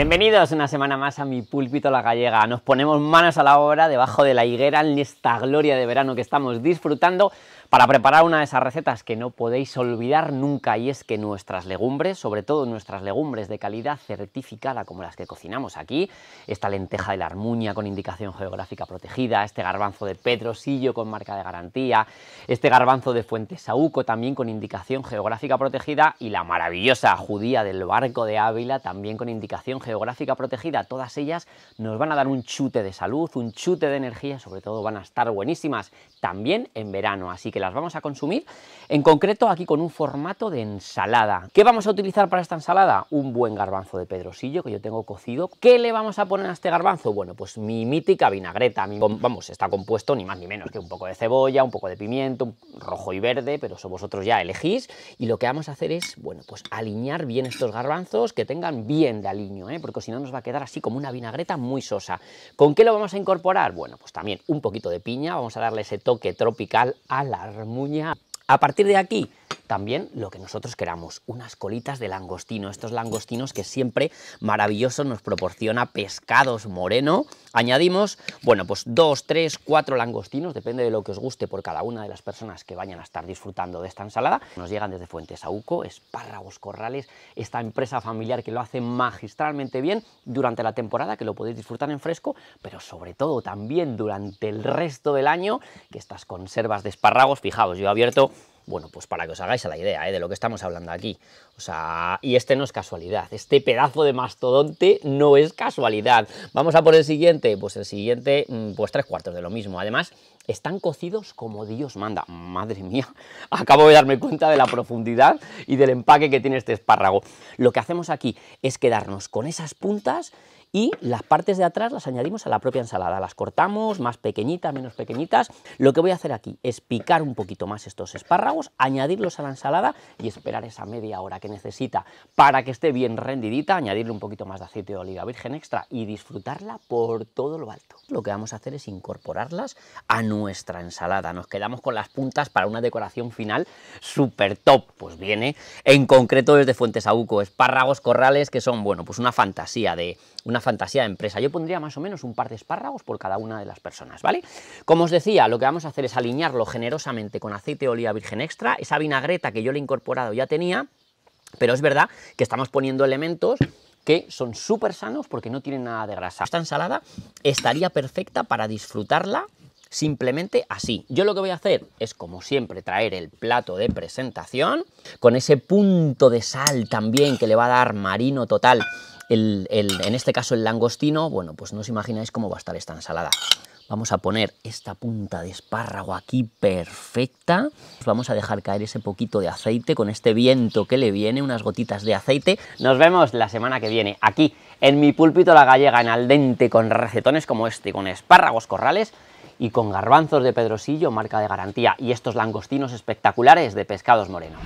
Bienvenidos una semana más a mi púlpito La Gallega. Nos ponemos manos a la obra debajo de la higuera en esta gloria de verano que estamos disfrutando para preparar una de esas recetas que no podéis olvidar nunca y es que nuestras legumbres, sobre todo nuestras legumbres de calidad certificada como las que cocinamos aquí, esta lenteja de la armuña con indicación geográfica protegida, este garbanzo de petrosillo con marca de garantía, este garbanzo de Fuente saúco también con indicación geográfica protegida y la maravillosa judía del barco de Ávila también con indicación geográfica geográfica protegida, todas ellas nos van a dar un chute de salud, un chute de energía, sobre todo van a estar buenísimas también en verano, así que las vamos a consumir en concreto aquí con un formato de ensalada. ¿Qué vamos a utilizar para esta ensalada? Un buen garbanzo de pedrosillo que yo tengo cocido. ¿Qué le vamos a poner a este garbanzo? Bueno, pues mi mítica vinagreta, vamos, está compuesto ni más ni menos que un poco de cebolla, un poco de pimiento, rojo y verde, pero eso vosotros ya elegís y lo que vamos a hacer es, bueno, pues alinear bien estos garbanzos que tengan bien de aliño, ¿eh? porque si no nos va a quedar así como una vinagreta muy sosa. ¿Con qué lo vamos a incorporar? Bueno, pues también un poquito de piña, vamos a darle ese toque tropical a la armuña. A partir de aquí, también lo que nosotros queramos, unas colitas de langostino, estos langostinos que siempre maravilloso nos proporciona pescados moreno. Añadimos, bueno, pues dos, tres, cuatro langostinos, depende de lo que os guste por cada una de las personas que vayan a estar disfrutando de esta ensalada. Nos llegan desde Fuentes Auco, Espárragos Corrales, esta empresa familiar que lo hace magistralmente bien durante la temporada, que lo podéis disfrutar en fresco, pero sobre todo también durante el resto del año, que estas conservas de espárragos, fijaos, yo he abierto bueno, pues para que os hagáis a la idea ¿eh? de lo que estamos hablando aquí. O sea, y este no es casualidad. Este pedazo de mastodonte no es casualidad. Vamos a por el siguiente. Pues el siguiente, mm, pues tres cuartos de lo mismo. Además, están cocidos como Dios manda. Madre mía, acabo de darme cuenta de la profundidad y del empaque que tiene este espárrago. Lo que hacemos aquí es quedarnos con esas puntas y las partes de atrás las añadimos a la propia ensalada, las cortamos más pequeñitas, menos pequeñitas. Lo que voy a hacer aquí es picar un poquito más estos espárragos, añadirlos a la ensalada y esperar esa media hora que necesita para que esté bien rendidita, añadirle un poquito más de aceite de oliva virgen extra y disfrutarla por todo lo alto. Lo que vamos a hacer es incorporarlas a nuestra ensalada. Nos quedamos con las puntas para una decoración final súper top. Pues viene en concreto desde Fuentes Auco, espárragos corrales que son, bueno, pues una fantasía de una fantasía de empresa. Yo pondría más o menos un par de espárragos por cada una de las personas, ¿vale? Como os decía, lo que vamos a hacer es alinearlo generosamente con aceite de oliva virgen extra, esa vinagreta que yo le he incorporado ya tenía, pero es verdad que estamos poniendo elementos que son súper sanos porque no tienen nada de grasa. Esta ensalada estaría perfecta para disfrutarla simplemente así. Yo lo que voy a hacer es, como siempre, traer el plato de presentación con ese punto de sal también que le va a dar marino total en este caso el langostino, bueno, pues no os imagináis cómo va a estar esta ensalada. Vamos a poner esta punta de espárrago aquí perfecta. Vamos a dejar caer ese poquito de aceite con este viento que le viene, unas gotitas de aceite. Nos vemos la semana que viene aquí en mi púlpito La Gallega en al dente con recetones como este, con espárragos corrales y con garbanzos de Pedrosillo, marca de garantía, y estos langostinos espectaculares de Pescados Moreno.